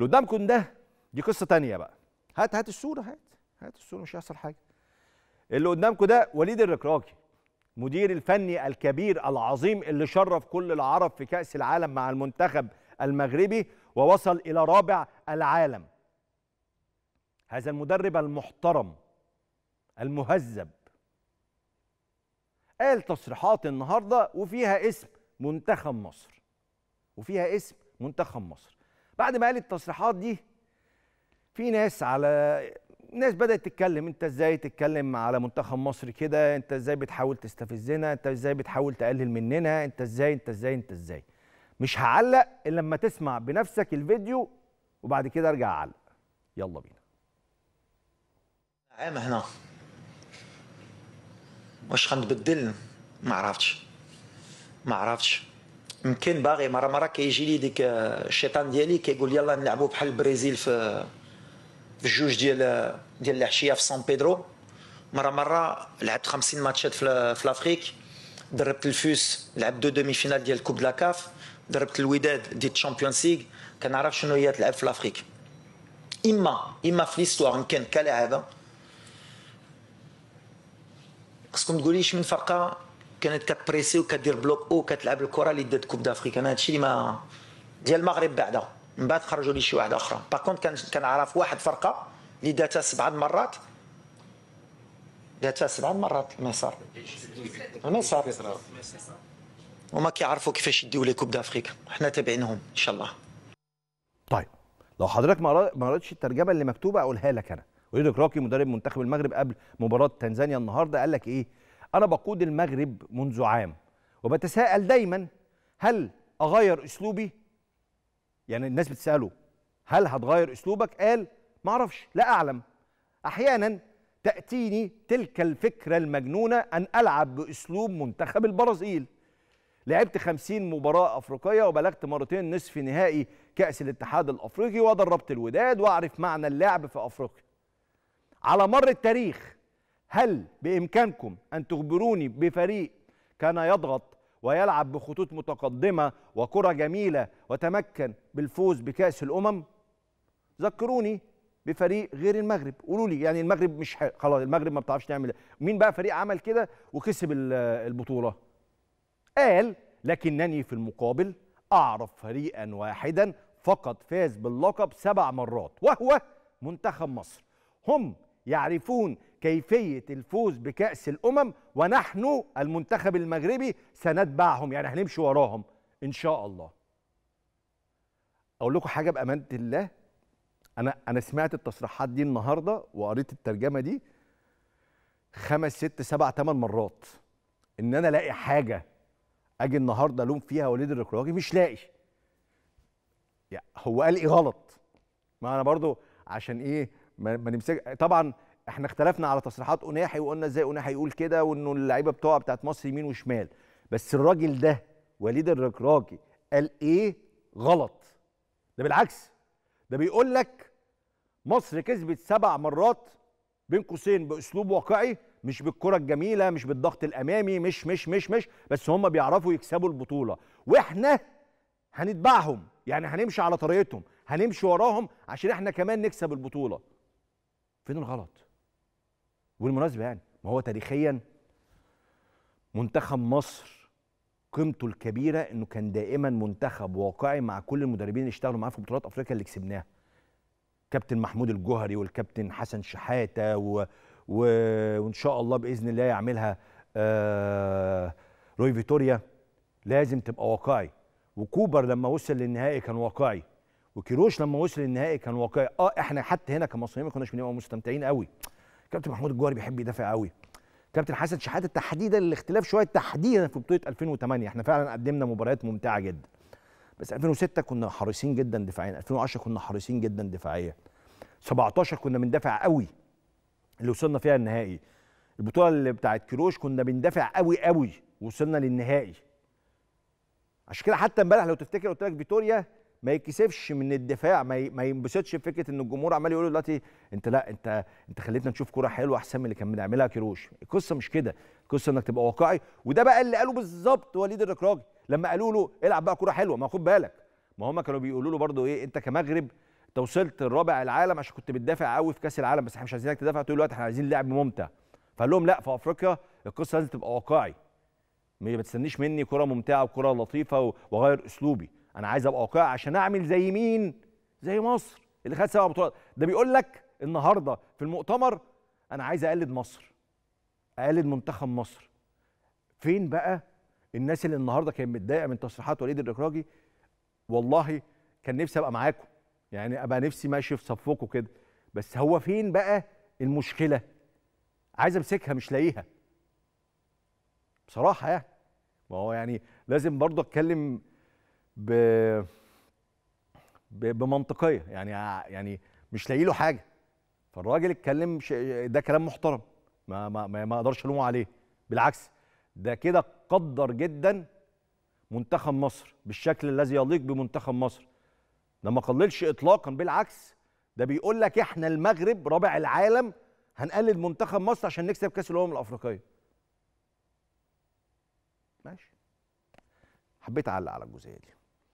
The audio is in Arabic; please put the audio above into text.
اللي قدامكم ده دي قصه تانية بقى هات هات الصوره هات هات الصوره مش هيحصل حاجه اللي قدامكم ده وليد الركراكي مدير الفني الكبير العظيم اللي شرف كل العرب في كأس العالم مع المنتخب المغربي ووصل إلى رابع العالم هذا المدرب المحترم المهذب قال تصريحات النهارده وفيها اسم منتخب مصر وفيها اسم منتخب مصر بعد ما قال التصريحات دي في ناس على ناس بدات تتكلم انت ازاي تتكلم على منتخب مصر كده انت ازاي بتحاول تستفزنا انت ازاي بتحاول تقلل مننا انت ازاي انت ازاي انت ازاي مش هعلق الا لما تسمع بنفسك الفيديو وبعد كده ارجع اعلق يلا بينا عام هنا واش غنبدل ما عرفتش ما عرفتش يمكن باغي مره مره كيجي لي ديك آه، الشيطان ديالي كيقول يلا نلعبوا بحال البرازيل في في الجوج ديال ديال العشيه في سان بيدرو مره مره لعبت 50 ماتشات في لافريك دربت الفوس لعبت دو دومي فينال ديال كوب لا دربت الوداد ديال الشامبيونز ليغ كنعرف شنو هي تلعب في لافريك اما اما في ليستوار يمكن كلاعب خصكم تقولي من فرقه كانت كتبريسي وكدير بلوك او كتلعب الكره اللي دات كوب دافريك انا هادشي اللي ما ديال المغرب بعدا من بعد خرجوا لي شي واحد اخرى باغ كونت كنعرف واحد فرقه اللي داتها سبعه المرات داتها سبعه المرات المسار المسار وما كيعرفوا كيفاش يديو لي كوب دافريك حنا تابعينهم ان شاء الله طيب لو حضرتك ما قريتش الترجمه اللي مكتوبه اقولها لك انا وليد كراكي مدرب منتخب المغرب قبل مباراه تنزانيا النهارده قال لك ايه أنا بقود المغرب منذ عام وبتساءل دايما هل أغير أسلوبي؟ يعني الناس بتسأله هل هتغير أسلوبك؟ قال معرفش لا أعلم أحيانا تأتيني تلك الفكرة المجنونة أن ألعب بأسلوب منتخب البرازيل لعبت 50 مباراة أفريقية وبلغت مرتين نصف نهائي كأس الاتحاد الأفريقي ودربت الوداد وأعرف معنى اللعب في أفريقيا على مر التاريخ هل بإمكانكم أن تخبروني بفريق كان يضغط ويلعب بخطوط متقدمة وكرة جميلة وتمكن بالفوز بكأس الأمم ذكروني بفريق غير المغرب قولوا لي يعني المغرب مش حل. خلاص المغرب ما بتعرفش تعمل إيه. مين بقى فريق عمل كده وكسب البطولة قال لكنني في المقابل أعرف فريقا واحدا فقط فاز باللقب سبع مرات وهو منتخب مصر هم يعرفون كيفية الفوز بكأس الأمم ونحن المنتخب المغربي سنتبعهم يعني هنمشي وراهم إن شاء الله أقول لكم حاجة بأمانة الله أنا أنا سمعت التصريحات دي النهاردة وقريت الترجمة دي خمس ست سبع ثمان مرات إن أنا ألاقي حاجة أجي النهاردة ألوم فيها وليد الركراجي مش لاقي يعني هو قال إيه غلط ما أنا برضو عشان إيه ما نمسك طبعا احنا اختلفنا على تصريحات اوناحي وقلنا ازاي اوناحي يقول كده وانه اللعيبه بتوع بتاعت مصر يمين وشمال بس الراجل ده وليد الركراكي قال ايه غلط ده بالعكس ده بيقول لك مصر كسبت سبع مرات بين قوسين باسلوب واقعي مش بالكره الجميله مش بالضغط الامامي مش مش مش مش بس هم بيعرفوا يكسبوا البطوله واحنا هنتبعهم يعني هنمشي على طريقتهم هنمشي وراهم عشان احنا كمان نكسب البطوله فين الغلط والمناسبه يعني ما هو تاريخيا منتخب مصر قيمته الكبيره انه كان دائما منتخب واقعي مع كل المدربين اللي اشتغلوا معاه في بطولات افريقيا اللي كسبناها كابتن محمود الجوهري والكابتن حسن شحاته و... و... وان شاء الله باذن الله يعملها آه... روي فيتوريا لازم تبقى واقعي وكوبر لما وصل للنهائي كان واقعي وكيروش لما وصل النهائي كان واقعي اه احنا حتى هنا كمصريين ما كناش بنبقى مستمتعين قوي كابتن محمود الجوهري بيحب يدافع قوي كابتن حسن شحاته تحديدا الاختلاف شويه تحديدا في بطوله 2008 احنا فعلا قدمنا مباريات ممتعه جدا بس 2006 كنا حريصين جدا دفاعيا 2010 كنا حريصين جدا دفاعيا 17 كنا بندافع قوي اللي وصلنا فيها النهائي البطوله اللي بتاعت كيروش كنا بندافع قوي قوي وصلنا للنهائي عشان كده حتى امبارح لو تفتكر قلت لك فيتوريا ما يتكسفش من الدفاع ما ينبسطش بفكره ان الجمهور عمال يقول له دلوقتي انت لا انت انت خليتنا نشوف كوره حلوه احسن من اللي كان بنعملها كيروش القصه مش كده القصه انك تبقى واقعي وده بقى اللي قاله بالظبط وليد الركراجي لما قالوا له العب بقى كوره حلوه ما خد بالك ما هم كانوا بيقولوا له برده ايه انت كمغرب انت وصلت الرابع العالم عشان كنت بتدافع قوي في كاس العالم بس احنا مش عايزينك تدافع طول الوقت احنا عايزين لعب ممتع فقال لهم لا في افريقيا القصه لازم تبقى واقعي ما تستنيش مني كره ممتعه وكره لطيفه واغير اسلوبي انا عايز ابقى واقعي عشان اعمل زي مين زي مصر اللي خد سبع بطولات ده بيقول لك النهارده في المؤتمر انا عايز اقلد مصر اقلد منتخب مصر فين بقى الناس اللي النهارده كانت متضايقه من تصريحات وليد الركراجي والله كان نفسي ابقى معاكم يعني ابقى نفسي ماشي في صفكم كده بس هو فين بقى المشكله عايز امسكها مش لاقيها بصراحه يعني ما هو يعني لازم برضه اتكلم ب بمنطقيه يعني يعني مش لاقي له حاجه فالراجل اتكلم ده كلام محترم ما ما ما اقدرش الومه عليه بالعكس ده كده قدر جدا منتخب مصر بالشكل الذي يليق بمنتخب مصر ده ما قللش اطلاقا بالعكس ده بيقول لك احنا المغرب رابع العالم هنقلد منتخب مصر عشان نكسب كاس الامم الافريقيه ماشي حبيت اعلق على الجزئيه دي